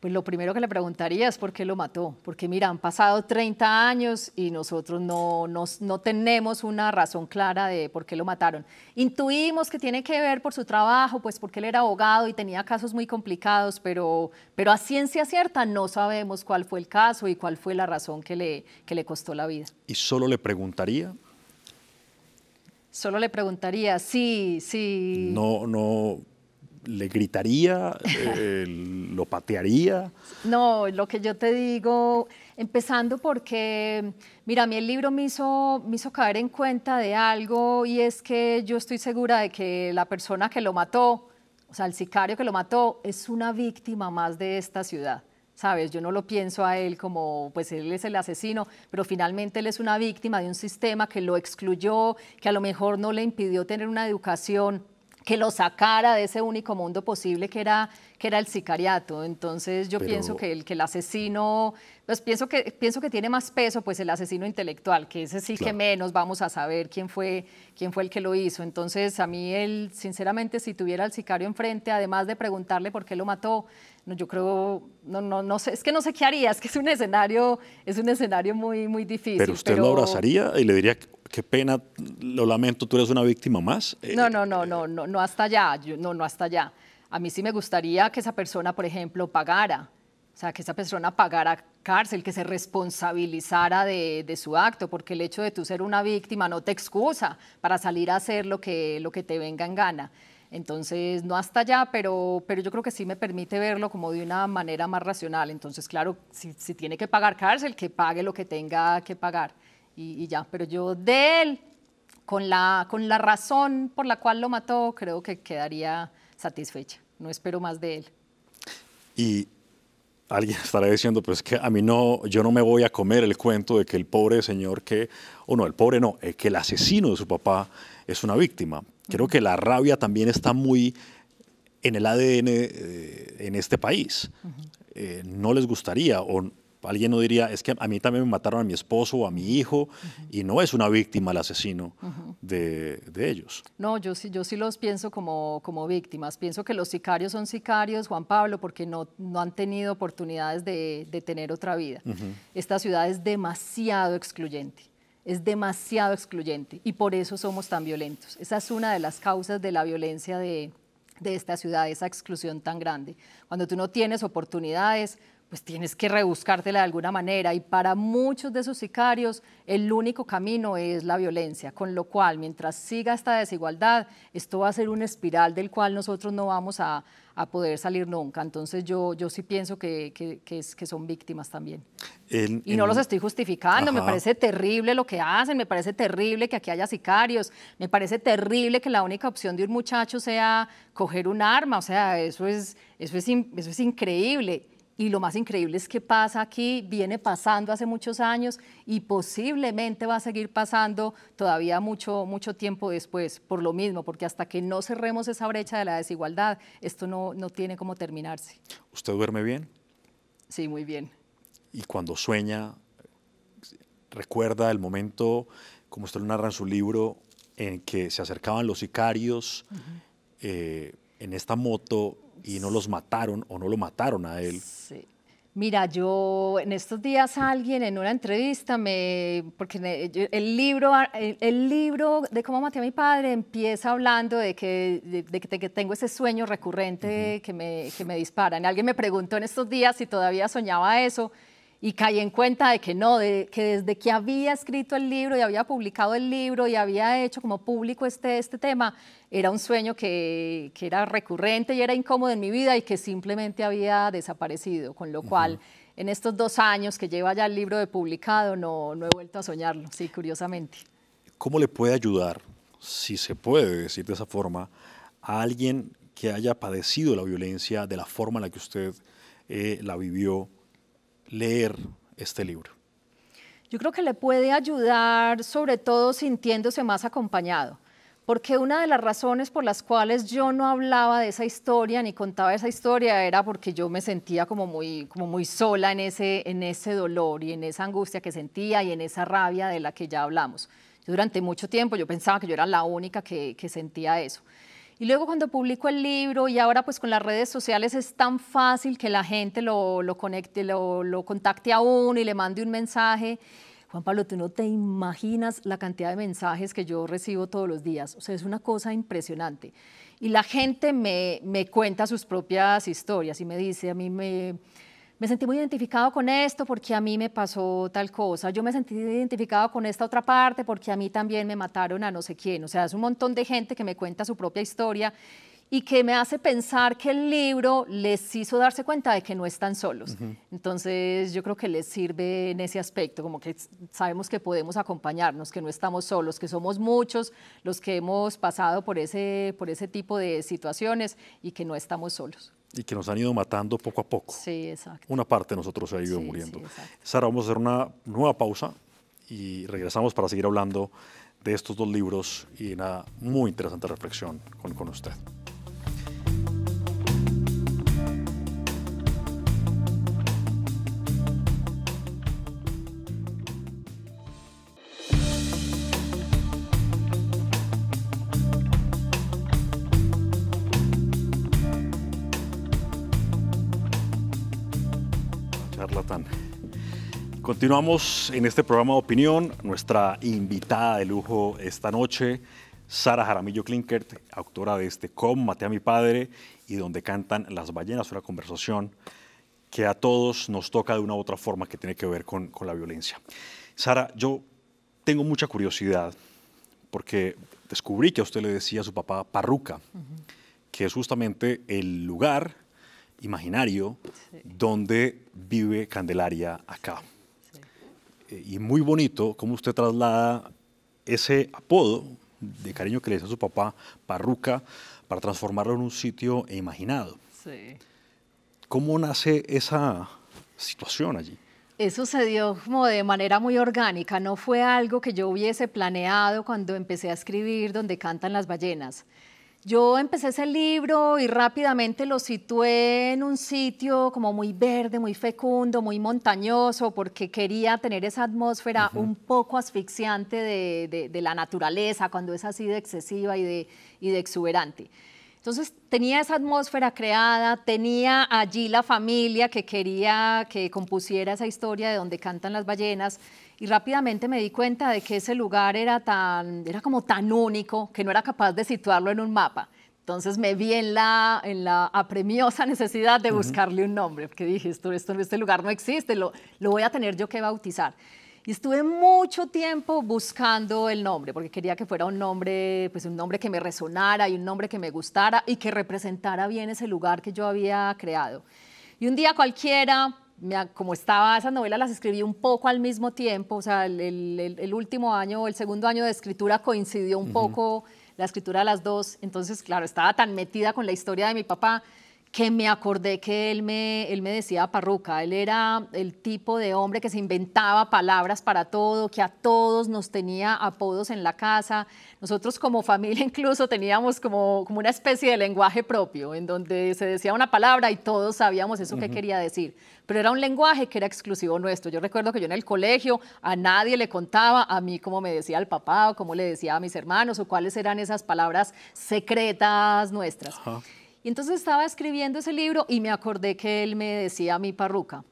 pues lo primero que le preguntaría es por qué lo mató, porque mira, han pasado 30 años y nosotros no, no, tenemos una razón clara de por qué lo mataron. Intuimos que tiene que ver por su trabajo, pues porque él era abogado y tenía casos muy complicados, pero, pero a ciencia cierta no sabemos cuál fue el caso y cuál fue la razón que le, que le costó la vida. ¿Y solo le preguntaría? Solo le preguntaría, sí, sí. No, no le gritaría, [LAUGHS] eh, lo patearía. No, lo que yo te digo, empezando porque, mira, a mí el libro me hizo, me hizo caer en cuenta de algo y es que yo estoy segura de que la persona que lo mató, o sea, el sicario que lo mató, es una víctima más de esta ciudad. ¿sabes? Yo no lo pienso a él como, pues él es el asesino, pero finalmente él es una víctima de un sistema que lo excluyó, que a lo mejor no le impidió tener una educación que lo sacara de ese único mundo posible que era, que era el sicariato. Entonces yo pienso que el, que el asesino, pues pienso que, pienso que tiene más peso pues el asesino intelectual, que ese sí que menos vamos a saber quién fue, quién fue el que lo hizo. Entonces a mí él, sinceramente, si tuviera al sicario enfrente, además de preguntarle por qué lo mató, no, yo creo, no, no, no sé, es que no sé qué haría, es que es un escenario, es un escenario muy, muy difícil. Pero usted lo abrazaría y le diría, qué pena, lo lamento, tú eres una víctima más. Eh, no, no, no, eh, no, no, no hasta allá, no, no hasta allá. A mí sí me gustaría que esa persona, por ejemplo, pagara, o sea, que esa persona pagara cárcel, que se responsabilizara de, su acto, porque el hecho de tú ser una víctima no te excusa para salir a hacer lo que, lo que te venga en gana. Entonces, no hasta allá, pero, pero yo creo que sí me permite verlo como de una manera más racional. Entonces, claro, si tiene que pagar cárcel, que pague lo que tenga que pagar y, ya. Pero yo de él, con la, con la razón por la cual lo mató, creo que quedaría satisfecha. No espero más de él. Y alguien [LAUGHS] estará diciendo, pues que a mí no, yo no me voy a comer el cuento de que el pobre señor que, o no, el pobre no, eh, que el asesino de su papá es una víctima. Creo que la rabia también está muy en el ADN eh, en este país. Eh, no les gustaría o alguien no diría, es que a mí también me mataron a mi esposo o a mi hijo, y no es una víctima el asesino de, de, ellos. No, yo sí, yo sí los pienso como, como víctimas. Pienso que los sicarios son sicarios, Juan Pablo, porque no, no han tenido oportunidades de, de tener otra vida. Esta ciudad es demasiado excluyente es demasiado excluyente y por eso somos tan violentos. Esa es una de las causas de la violencia de, de esta ciudad, esa exclusión tan grande. Cuando tú no tienes oportunidades, pues tienes que rebuscártela de alguna manera y para muchos de esos sicarios el único camino es la violencia, con lo cual mientras siga esta desigualdad, esto va a ser una espiral del cual nosotros no vamos a, poder salir nunca. Entonces yo, yo sí pienso que, son víctimas también. y no los estoy justificando, me parece terrible lo que hacen, me parece terrible que aquí haya sicarios, me parece terrible que la única opción de un muchacho sea coger un arma, o sea, eso es, es, eso es increíble y lo más increíble es que pasa aquí, viene pasando hace muchos años y posiblemente va a seguir pasando todavía mucho, mucho tiempo después, por lo mismo, porque hasta que no cerremos esa brecha de la desigualdad, esto no, no tiene cómo terminarse. ¿Usted duerme bien? Sí, muy bien. ¿Y cuando sueña, recuerda el momento, como usted lo narra en su libro, en que se acercaban los sicarios eh, en esta moto y no los mataron o no lo mataron a él. Sí. Mira, yo en estos días alguien en una entrevista me, porque el libro, el, libro de cómo maté a mi padre empieza hablando de que, de, que tengo ese sueño recurrente que, me, que me disparan. Alguien me preguntó en estos días si todavía soñaba eso y caí en cuenta de que no, que desde que había escrito el libro y había publicado el libro y había hecho como público este, este tema, era un sueño que, era recurrente y era incómodo en mi vida y que simplemente había desaparecido, con lo cual en estos dos años que lleva ya el libro de publicado no, no he vuelto a soñarlo, sí, curiosamente. ¿Cómo le puede ayudar, si se puede decir de esa forma, a alguien que haya padecido la violencia de la forma en la que usted eh, la vivió? leer este libro? Yo creo que le puede ayudar sobre todo sintiéndose más acompañado, porque una de las razones por las cuales yo no hablaba de esa historia ni contaba esa historia era porque yo me sentía como muy, como muy sola en ese, en ese dolor y en esa angustia que sentía y en esa rabia de la que ya hablamos. durante mucho tiempo yo pensaba que yo era la única que sentía eso. Y luego cuando publico el libro y ahora pues con las redes sociales es tan fácil que la gente lo, conecte, lo, contacte a uno y le mande un mensaje. Juan Pablo, tú no te imaginas la cantidad de mensajes que yo recibo todos los días. O sea, es una cosa impresionante. Y la gente me, me cuenta sus propias historias y me dice, a mí me me sentí muy identificado con esto porque a mí me pasó tal cosa, yo me sentí identificado con esta otra parte porque a mí también me mataron a no sé quién, o sea, es un montón de gente que me cuenta su propia historia y que me hace pensar que el libro les hizo darse cuenta de que no están solos. Entonces yo creo que les sirve en ese aspecto, como que sabemos que podemos acompañarnos, que no estamos solos, que somos muchos los que hemos pasado por ese, por ese tipo de situaciones y que no estamos solos y que nos han ido matando poco a poco. Sí, exacto. Una parte de nosotros se ha ido muriendo. Sara, vamos a hacer una nueva pausa y regresamos para seguir hablando de estos dos libros y una muy interesante reflexión con usted. Continuamos en este programa de opinión. Nuestra invitada de lujo esta noche, Sara Jaramillo Klinkert, autora de este Com, Maté a mi padre y donde cantan las ballenas, una conversación que a todos nos toca de una u otra forma que tiene que ver con, la violencia. Sara, yo tengo mucha curiosidad porque descubrí que a usted le decía a su papá parruca, que es justamente el lugar imaginario donde vive Candelaria acá. Eh, y muy bonito cómo usted traslada ese apodo de cariño que le hizo a su papá, Parruca, para transformarlo en un sitio imaginado. Sí. ¿Cómo nace esa situación allí? Eso se dio como de manera muy orgánica, no fue algo que yo hubiese planeado cuando empecé a escribir donde cantan las ballenas. Yo empecé ese libro y rápidamente lo situé en un sitio como muy verde, muy fecundo, muy montañoso, porque quería tener esa atmósfera un poco asfixiante de, la naturaleza, cuando es así de excesiva y y de exuberante. Entonces tenía esa atmósfera creada, tenía allí la familia que quería que compusiera esa historia de donde cantan las ballenas y rápidamente me di cuenta de que ese lugar era, tan, era como tan único que no era capaz de situarlo en un mapa. Entonces me vi en la, en la apremiosa [LAUGHS] necesidad de buscarle un nombre, porque dije, esto, esto, este lugar no existe, lo, lo voy a tener yo que bautizar. Y estuve mucho tiempo buscando el nombre, porque quería que fuera un nombre, pues un nombre que me resonara y un nombre que me gustara y que representara bien ese lugar que yo había creado. Y un día cualquiera como estaba esas novelas, las escribí un poco al mismo tiempo, o sea, el, último año, el segundo año de escritura coincidió un poco la escritura de las dos, entonces, claro, estaba tan metida con la historia de mi papá que me acordé que él me, él me decía parruca, él era el tipo de hombre que se inventaba palabras para todo, que a todos nos tenía apodos en la casa. Nosotros como familia [LAUGHS] incluso teníamos como, como una especie de lenguaje propio, en donde se decía una palabra y todos sabíamos eso que quería decir. Pero era un lenguaje que era exclusivo nuestro. Yo recuerdo que yo en el colegio a nadie le contaba a mí cómo me decía el papá o cómo le decía a mis hermanos o cuáles eran esas palabras secretas nuestras. Y entonces estaba escribiendo ese libro y me acordé que él me decía mi parruca.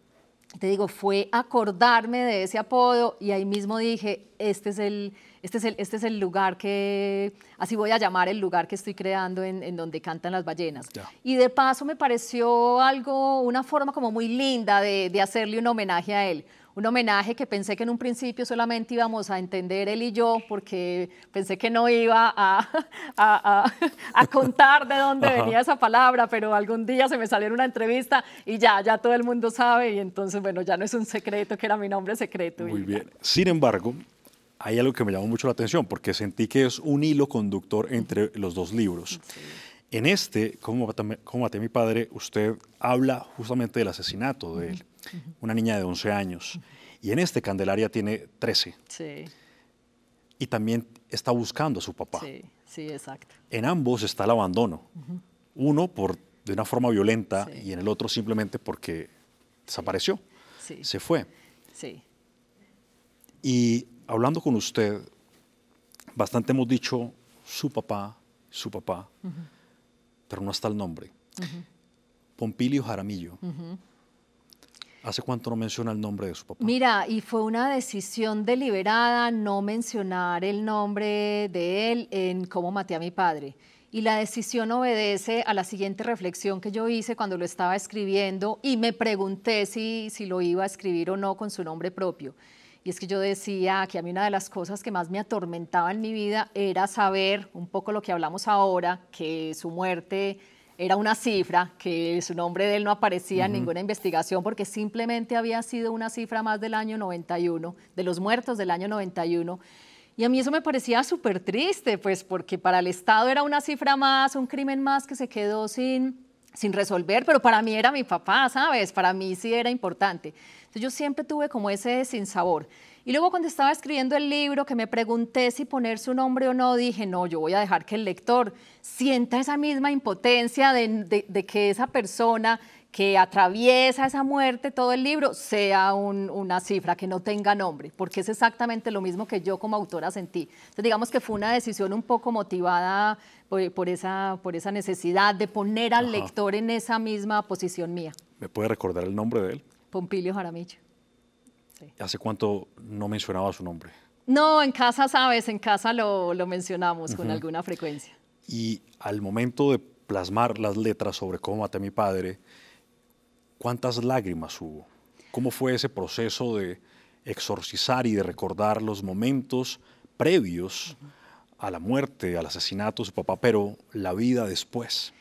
Te digo, fue acordarme de ese apodo y ahí mismo dije, este es el, este es el, este lugar que, así voy a llamar el lugar que estoy creando en, donde cantan las ballenas. Y de paso me pareció algo, una forma como muy linda de hacerle un homenaje a él un homenaje que pensé que en un principio solamente íbamos a entender él y yo, porque pensé que no iba a, [LAUGHS] contar de dónde [LAUGHS] venía esa palabra, pero algún día se me salió en una entrevista y ya, ya todo el mundo sabe y entonces, bueno, ya no es un secreto que era mi nombre secreto. Muy bien. Sin embargo, hay algo que me llamó mucho la atención porque sentí que es un hilo conductor entre los dos libros. En este, como maté, a mi padre, usted habla justamente del asesinato de él una niña de 11 años. Y en este Candelaria tiene 13. Sí. Y también está buscando a su papá. Sí, sí, exacto. En ambos está el abandono. Uno por, de una forma violenta y en el otro simplemente porque desapareció. Sí. Se fue. Sí. Y hablando con usted, bastante hemos dicho su papá, su papá, pero no está el nombre. Pompilio Jaramillo ¿Hace cuánto no menciona el nombre de su papá? Mira, y fue una decisión deliberada no mencionar el nombre de él en cómo maté a mi padre. Y la decisión obedece a la siguiente reflexión que yo hice cuando lo estaba escribiendo y me pregunté si, si lo iba a escribir o no con su nombre propio. Y es que yo decía que a mí una de las cosas que más me atormentaba en mi vida era saber un poco lo que hablamos ahora, que su muerte era una cifra, que su nombre de él no aparecía en ninguna investigación porque simplemente había sido una cifra más del año 91, de los muertos del año 91. Y a mí eso me parecía súper triste, pues porque para el Estado era una cifra más, un crimen más que se quedó sin, sin resolver, pero para mí era mi papá, ¿sabes? Para mí sí era importante. Entonces yo siempre tuve como ese sinsabor. sabor. Y luego cuando estaba escribiendo el libro, que me pregunté si poner su nombre o no, dije, no, yo voy a dejar que el lector sienta esa misma impotencia de, que esa persona que atraviesa esa muerte todo el libro sea una cifra, que no tenga nombre, porque es exactamente lo mismo que yo como autora sentí. Entonces digamos que fue una decisión un poco motivada por, esa, por esa necesidad de poner al lector en esa misma posición mía. ¿Me puede recordar el nombre de él? Pompilio Jaramillo. ¿Hace cuánto no mencionaba su nombre? No, en casa, sabes, en casa lo, mencionamos con alguna frecuencia. Y al momento de plasmar las letras sobre cómo maté a mi padre, ¿cuántas lágrimas hubo? ¿Cómo fue ese proceso de exorcizar y de recordar los momentos previos a la muerte, al asesinato de su papá, pero la vida después?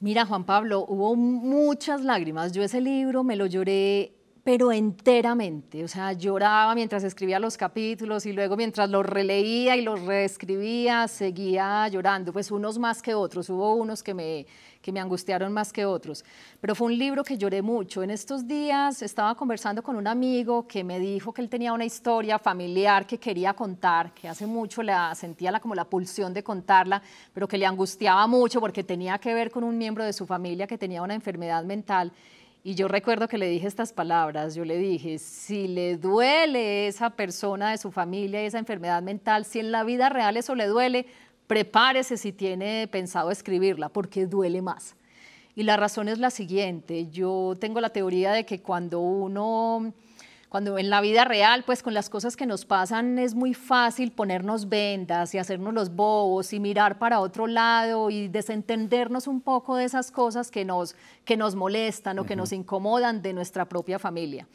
Mira, Juan Pablo, hubo muchas lágrimas. Yo ese libro me lo lloré pero enteramente, o sea, lloraba mientras escribía los capítulos y luego mientras los releía y los reescribía, seguía llorando, pues unos más que otros, hubo unos que me, que me angustiaron más que otros, pero fue un libro que lloré mucho. En estos días estaba conversando con un amigo que me dijo que él tenía una historia familiar que quería contar, que hace mucho la sentía la, como la pulsión de contarla, pero que le angustiaba mucho porque tenía que ver con un miembro de su familia que tenía una enfermedad mental y yo recuerdo que le dije estas palabras, yo le dije, si le duele esa persona de su familia, esa enfermedad mental, si en la vida real eso le duele, prepárese si tiene pensado escribirla, porque duele más. Y la razón es la siguiente, yo tengo la teoría de que cuando uno cuando en la vida real, pues con las cosas que nos pasan es muy fácil ponernos vendas y hacernos los bobos y mirar para otro lado y desentendernos un poco de esas cosas que nos, que nos molestan o que nos incomodan de nuestra propia familia.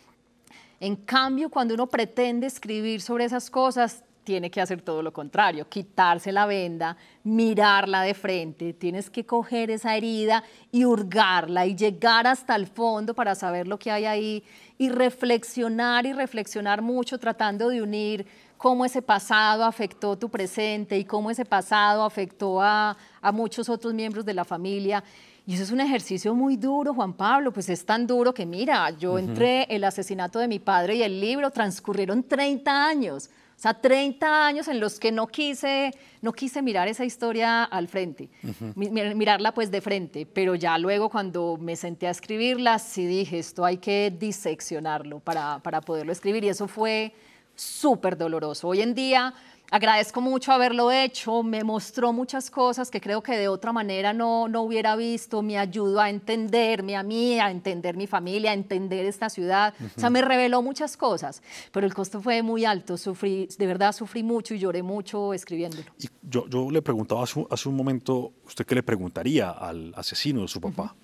En cambio, cuando uno pretende escribir sobre esas cosas, tiene que hacer todo lo contrario, quitarse la venda, mirarla de frente, tienes que coger esa herida y hurgarla y llegar hasta el fondo para saber lo que hay ahí y reflexionar y reflexionar mucho tratando de unir cómo ese pasado afectó tu presente y cómo ese pasado afectó a, muchos otros miembros de la familia. Y eso es un ejercicio muy duro, Juan Pablo, pues es tan duro que mira, yo entre el asesinato de mi padre y el libro transcurrieron 30 años. O sea, 30 años en los que no quise, no quise mirar esa historia al frente, mirarla pues de frente, pero ya luego cuando me senté a escribirla, sí dije, esto hay que diseccionarlo para, para poderlo escribir y eso fue súper doloroso. Hoy en día Agradezco mucho haberlo hecho, me mostró muchas cosas que creo que de otra manera no, no hubiera visto, me ayudó a entenderme a mí, a entender mi familia, a entender esta ciudad, o sea, me reveló muchas cosas, pero el costo fue muy alto, sufrí, de verdad sufrí mucho y lloré mucho escribiéndolo. Y yo, yo le preguntaba hace, un momento, ¿usted qué le preguntaría al asesino de su papá?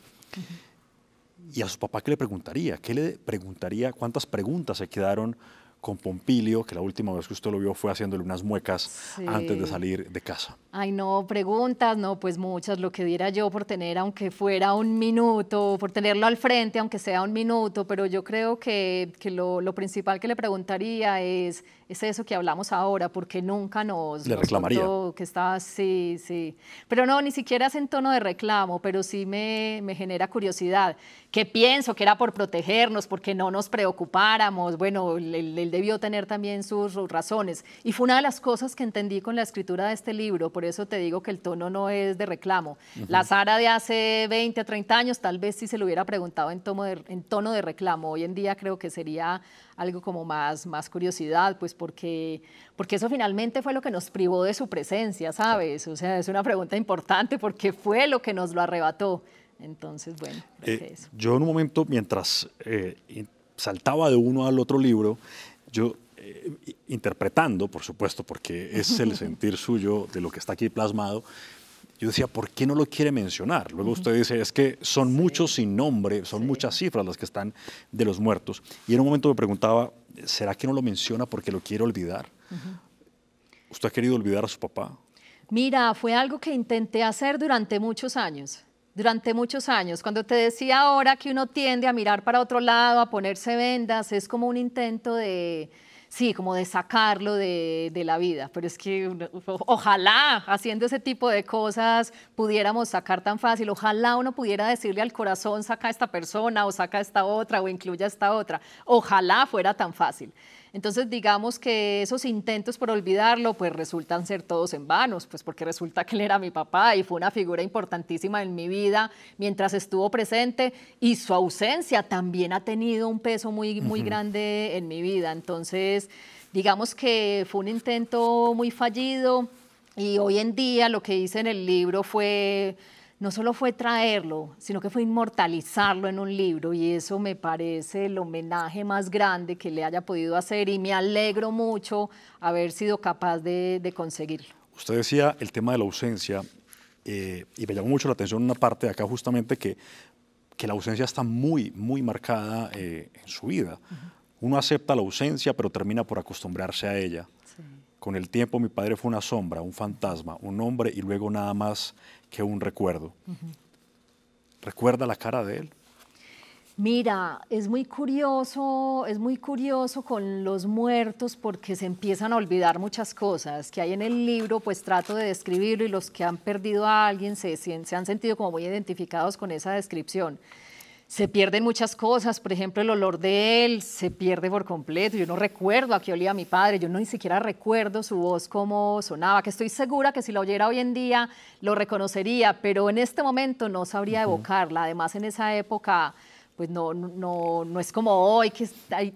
¿Y a su papá qué le preguntaría? ¿Qué le preguntaría? ¿Cuántas preguntas se quedaron? con Pompilio, que la última vez que usted lo vio fue haciéndole unas muecas antes de salir de casa. Ay, no, preguntas, no, pues muchas, lo que diera yo por tener, aunque fuera un minuto, por tenerlo al frente, aunque sea un minuto, pero yo creo que, que lo, lo principal que le preguntaría es, es eso que hablamos ahora, porque nunca nos... Le reclamaría. que está sí, sí. Pero no, ni siquiera es en tono de reclamo, pero sí me, genera curiosidad. Que pienso que era por protegernos, porque no nos preocupáramos. Bueno, él, debió tener también sus, razones. Y fue una de las cosas que entendí con la escritura de este libro, por eso te digo que el tono no es de reclamo. La Sara de hace 20 a 30 años, tal vez si se lo hubiera preguntado en, en tono de reclamo, hoy en día creo que sería algo como más, más curiosidad, pues pues, porque, porque eso finalmente fue lo que nos privó de su presencia, ¿sabes? O sea, es una pregunta importante porque fue lo que nos lo arrebató. Entonces, bueno, eh, Yo en un momento, mientras eh, saltaba de uno al otro libro, yo eh, interpretando, por supuesto, porque es el [LAUGHS] sentir suyo de lo que está aquí plasmado, yo decía, ¿por qué no lo quiere mencionar? Luego usted dice, es que son muchos sin nombre, son muchas cifras las que están de los muertos. Y en un momento me preguntaba, ¿será que no lo menciona porque lo quiere olvidar? ¿Usted ha querido olvidar a su papá? Mira, fue algo que intenté hacer durante muchos años durante muchos años. Cuando te decía ahora que uno tiende a mirar para otro lado, a ponerse vendas, es como un intento de, Sí, como de sacarlo de, la vida, pero es que ojalá haciendo ese tipo de cosas pudiéramos sacar tan fácil, ojalá uno pudiera decirle al corazón saca esta persona o saca esta otra o incluya esta otra, ojalá fuera tan fácil. Entonces, digamos que esos intentos por olvidarlo, pues resultan ser todos en vanos, pues porque resulta que él era mi papá y fue una figura importantísima en mi vida mientras estuvo presente y su ausencia también ha tenido un peso muy, muy grande en mi vida. Entonces, digamos que fue un intento muy fallido y hoy en día lo que hice en el libro fue no solo fue traerlo, sino que fue inmortalizarlo en un libro y eso me parece el homenaje más grande que le haya podido hacer y me alegro mucho haber sido capaz de, conseguirlo. Usted decía el tema de la ausencia eh, y me llamó mucho la atención una parte de acá justamente que, que la ausencia está muy, muy marcada eh, en su vida. Uno acepta la ausencia pero termina por acostumbrarse a ella. Con el tiempo mi padre fue una sombra, un fantasma, un hombre y luego nada más que un recuerdo. ¿Recuerda la cara de él? Mira, es muy curioso, es muy curioso con los muertos porque se empiezan a olvidar muchas cosas que hay en el libro, pues trato de describirlo y los que han perdido a alguien se, se han sentido como muy identificados con esa descripción se pierden muchas cosas, por ejemplo, el olor de él se pierde por completo. Yo no recuerdo a qué olía mi padre, yo no ni siquiera recuerdo su voz cómo sonaba, que estoy segura que si la oyera hoy en día lo reconocería, pero en este momento no sabría evocarla. Además, en esa época pues no, es como hoy, que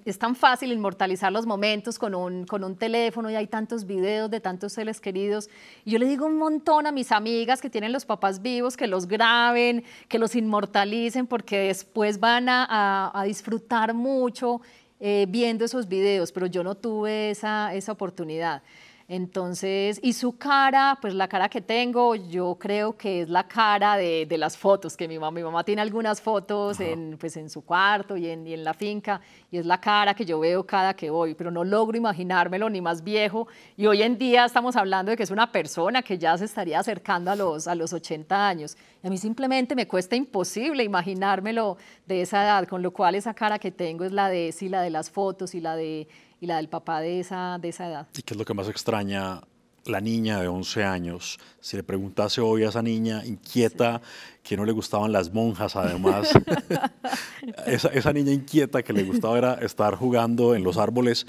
es, tan fácil inmortalizar los momentos con un, teléfono y hay tantos videos de tantos seres queridos. yo le digo un montón a mis amigas que tienen los papás vivos, que los graben, que los inmortalicen, porque después van a, disfrutar mucho eh, viendo esos videos, pero yo no tuve esa oportunidad. Entonces, y su cara, pues la cara que tengo, yo creo que es la cara de, las fotos que mi mamá, mi mamá tiene algunas fotos en, pues en su cuarto y en, y en, la finca, y es la cara que yo veo cada que voy, pero no logro imaginármelo ni más viejo. Y hoy en día estamos hablando de que es una persona que ya se estaría acercando a los, a los 80 años. Y a mí simplemente me cuesta imposible imaginármelo de esa edad, con lo cual esa cara que tengo es la de, sí, la de las fotos y la de y la del papá de esa, de esa edad. ¿Y qué es lo que más extraña la niña de 11 años, si le preguntase hoy a esa niña inquieta, que no le gustaban las monjas además, [LAUGHS] esa, niña inquieta que le gustaba era estar jugando en los árboles,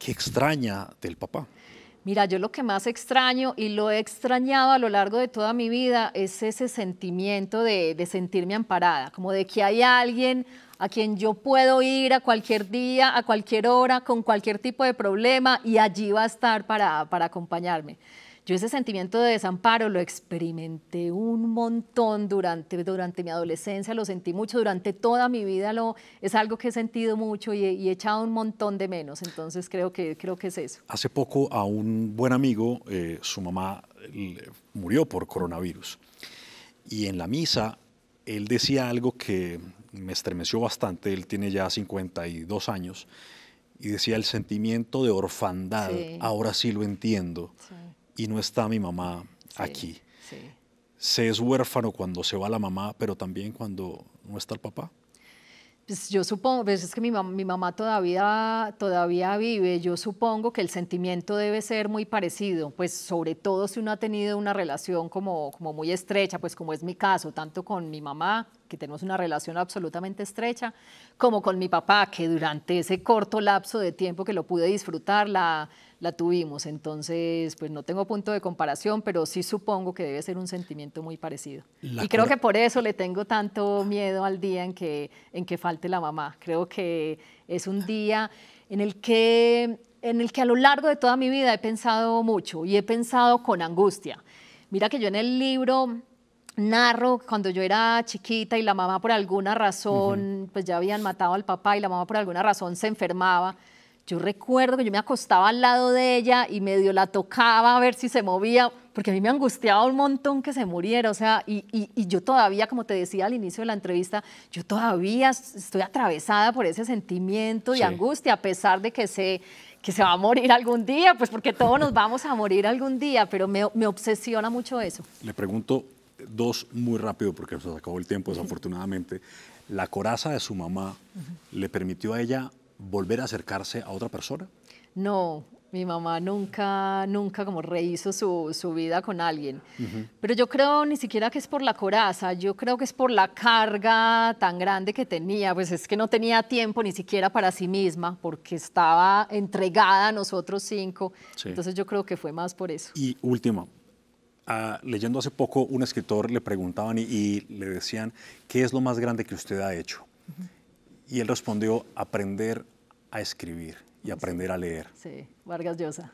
¿qué extraña del papá? Mira, yo lo que más extraño y lo he extrañado a lo largo de toda mi vida es ese sentimiento de, de sentirme amparada, como de que hay alguien a quien yo puedo ir a cualquier día, a cualquier hora, con cualquier tipo de problema y allí va a estar para, acompañarme. Yo ese sentimiento de desamparo lo experimenté un montón durante, durante mi adolescencia, lo sentí mucho, durante toda mi vida lo, es algo que he sentido mucho y he, echado un montón de menos, entonces creo que, creo que es eso. Hace poco a un buen amigo, eh, su mamá eh, murió por coronavirus y en la misa él decía algo que me estremeció bastante, él tiene ya 52 años, y decía, el sentimiento de orfandad, ahora sí lo entiendo, y no está mi mamá aquí. Se es huérfano cuando se va la mamá, pero también cuando no está el papá pues yo supongo, pues, es que mi, mamá todavía, todavía vive, yo supongo que el sentimiento debe ser muy parecido, pues sobre todo si uno ha tenido una relación como, como muy estrecha, pues como es mi caso, tanto con mi mamá, que tenemos una relación absolutamente estrecha, como con mi papá, que durante ese corto lapso de tiempo que lo pude disfrutar, la, la tuvimos. Entonces, pues no tengo punto de comparación, pero sí supongo que debe ser un sentimiento muy parecido. y creo que por eso le tengo tanto miedo al día en que, en que falte la mamá. Creo que es un día en el que en el que a lo largo de toda mi vida he pensado mucho y he pensado con angustia. Mira que yo en el libro narro cuando yo era chiquita y la mamá por alguna razón, pues ya habían matado al papá y la mamá por alguna razón se enfermaba yo recuerdo que yo me acostaba al lado de ella y medio la tocaba a ver si se movía, porque a mí me angustiaba un montón que se muriera, o sea, y, yo todavía, como te decía al inicio de la entrevista, yo todavía estoy atravesada por ese sentimiento y angustia, a pesar de que sé que se va a morir algún día, pues porque todos nos vamos a morir algún día, pero me, obsesiona mucho eso. Le pregunto dos muy rápido, porque se acabó el tiempo desafortunadamente. La coraza de su mamá le permitió a ella volver a acercarse a otra persona? No, mi mamá nunca, nunca como rehizo su, su vida con alguien. Pero yo creo ni siquiera que es por la coraza, yo creo que es por la carga tan grande que tenía, pues es que no tenía tiempo ni siquiera para sí misma, porque estaba entregada a nosotros cinco. Entonces yo creo que fue más por eso. Y último, ah, leyendo hace poco, un escritor le preguntaban y, le decían, ¿qué es lo más grande que usted ha hecho? Y él respondió, aprender a escribir y aprender a leer. Sí, Vargas Llosa.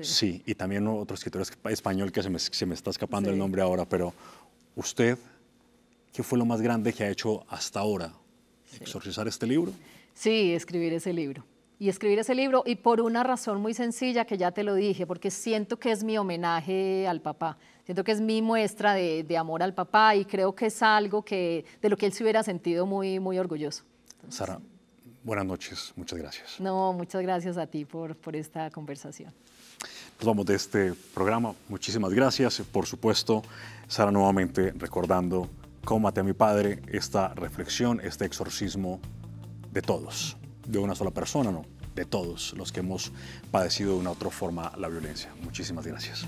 Sí. y también otro escritor español que se me, está escapando el nombre ahora, pero usted, ¿qué fue lo más grande que ha hecho hasta ahora? ¿Exorcizar este libro? Sí, escribir ese libro. Y escribir ese libro, y por una razón muy sencilla que ya te lo dije, porque siento que es mi homenaje al papá, siento que es mi muestra de, de amor al papá y creo que es algo que, de lo que él se hubiera sentido muy, muy orgulloso. Sara, buenas noches, muchas gracias. No, muchas gracias a ti por, por esta conversación. Nos vamos de este programa. Muchísimas gracias. Por supuesto, Sara nuevamente recordando cómo a mi padre esta reflexión, este exorcismo de todos, de una sola persona, no, de todos los que hemos padecido de una u otra forma la violencia. Muchísimas gracias.